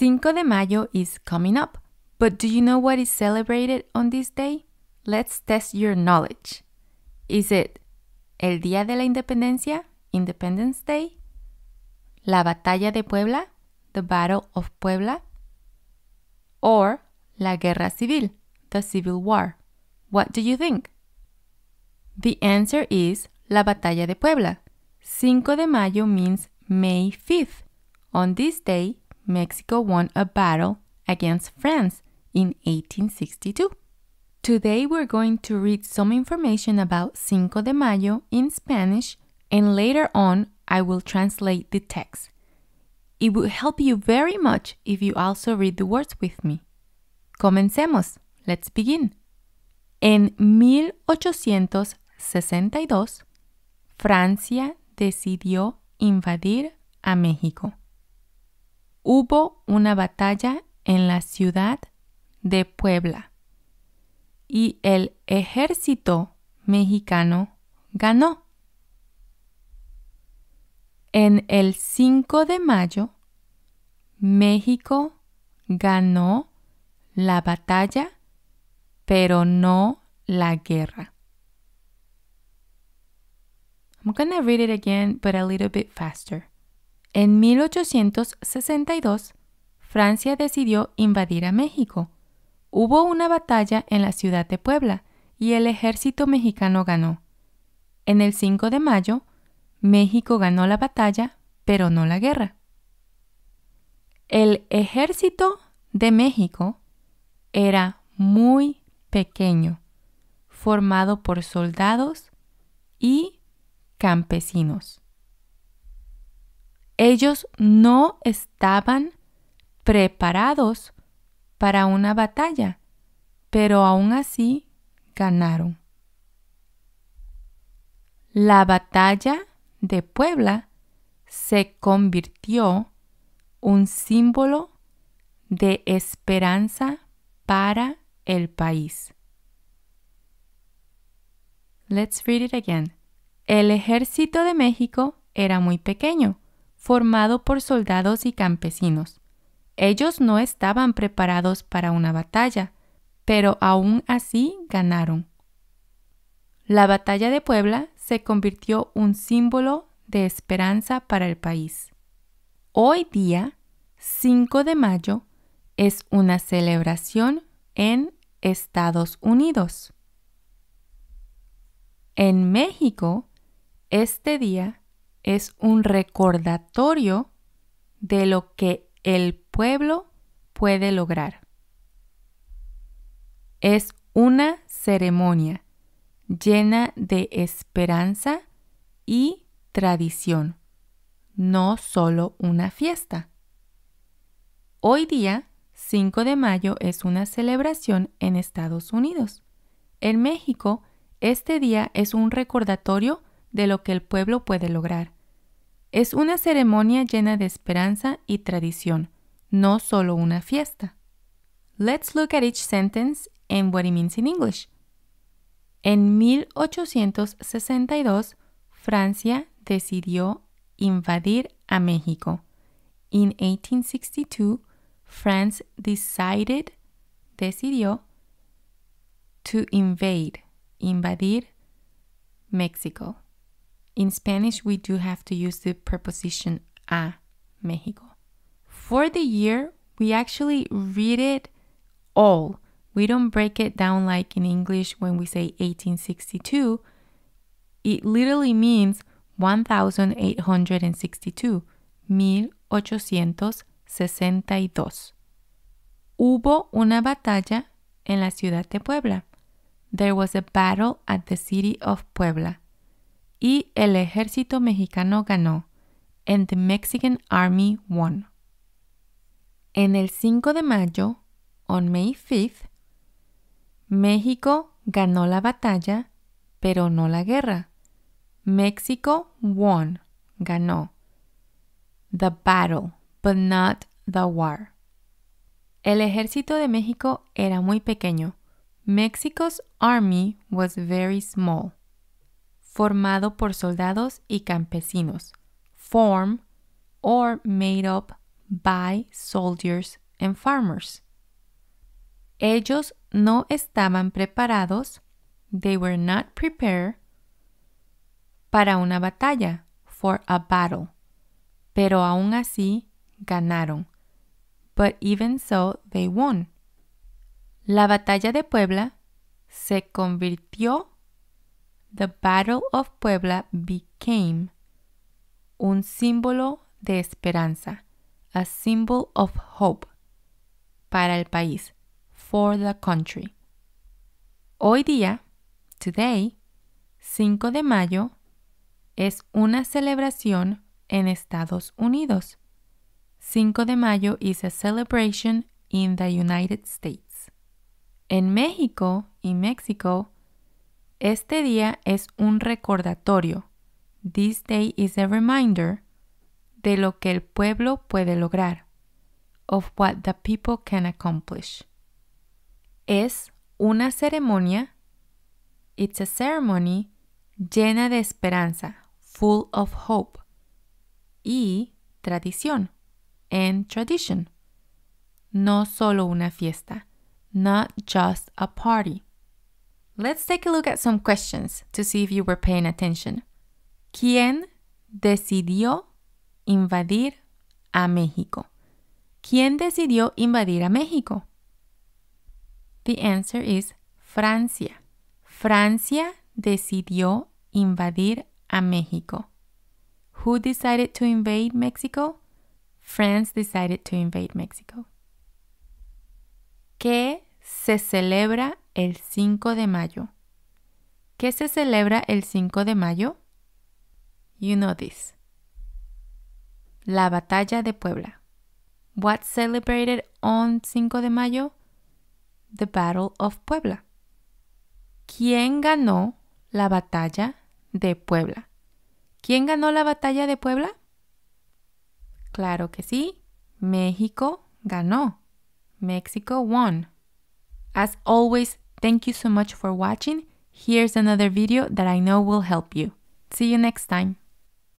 Cinco de Mayo is coming up, but do you know what is celebrated on this day? Let's test your knowledge. Is it El Día de la Independencia, Independence Day? La Batalla de Puebla, the Battle of Puebla? Or La Guerra Civil, the Civil War? What do you think? The answer is La Batalla de Puebla. Cinco de Mayo means May 5th. On this day, Mexico won a battle against France in 1862. Today we're going to read some information about Cinco de Mayo in Spanish and later on I will translate the text. It will help you very much if you also read the words with me. Comencemos. Let's begin. En 1862, Francia decidió invadir a México. hubo una batalla en la ciudad de Puebla y el ejército mexicano ganó. En el 5 de mayo, México ganó la batalla, pero no la guerra. I'm going read it again, but a little bit faster. En 1862, Francia decidió invadir a México. Hubo una batalla en la ciudad de Puebla y el ejército mexicano ganó. En el 5 de mayo, México ganó la batalla, pero no la guerra. El ejército de México era muy pequeño, formado por soldados y campesinos. Ellos no estaban preparados para una batalla, pero aún así ganaron. La batalla de Puebla se convirtió un símbolo de esperanza para el país. Let's read it again. El ejército de México era muy pequeño, formado por soldados y campesinos. Ellos no estaban preparados para una batalla, pero aún así ganaron. La batalla de Puebla se convirtió un símbolo de esperanza para el país. Hoy día, 5 de mayo, es una celebración en Estados Unidos. En México, este día es un recordatorio de lo que el pueblo puede lograr. Es una ceremonia llena de esperanza y tradición, no solo una fiesta. Hoy día, 5 de mayo es una celebración en Estados Unidos. En México, este día es un recordatorio de lo que el pueblo puede lograr. Es una ceremonia llena de esperanza y tradición, no solo una fiesta. Let's look at each sentence and what it means in English. En 1862, Francia decidió invadir a México. In 1862, France decided, decidió, to invade, invadir México. In Spanish, we do have to use the preposition a Mexico. For the year, we actually read it all. We don't break it down like in English when we say 1862. It literally means 1862. 1862. Hubo una batalla en la ciudad de Puebla. There was a battle at the city of Puebla. y el ejército mexicano ganó, and the Mexican Army won. En el 5 de mayo, on May 5th, México ganó la batalla, pero no la guerra. México won, ganó. The battle, but not the war. El ejército de México era muy pequeño. Mexico's army was very small formado por soldados y campesinos, form or made up by soldiers and farmers. Ellos no estaban preparados, they were not prepared, para una batalla, for a battle. Pero aún así ganaron. But even so, they won. La batalla de Puebla se convirtió the Battle of Puebla became un símbolo de esperanza, a symbol of hope, para el país, for the country. Hoy día, today, 5 de mayo, es una celebración en Estados Unidos. 5 de mayo is a celebration in the United States. En México y México, este día es un recordatorio. This day is a reminder de lo que el pueblo puede lograr. Of what the people can accomplish. Es una ceremonia. It's a ceremony llena de esperanza, full of hope. Y tradición, and tradition. No solo una fiesta, not just a party. Let's take a look at some questions to see if you were paying attention. ¿Quién decidió invadir a México? ¿Quién decidió invadir a México? The answer is Francia. Francia decidió invadir a México. Who decided to invade Mexico? France decided to invade Mexico. ¿Qué se celebra el 5 de mayo. ¿Qué se celebra el 5 de mayo? You know this. La batalla de Puebla. what celebrated on 5 de mayo? The Battle of Puebla. ¿Quién ganó la batalla de Puebla? ¿Quién ganó la batalla de Puebla? Claro que sí, México ganó. México won. As always, thank you so much for watching. Here's another video that I know will help you. See you next time.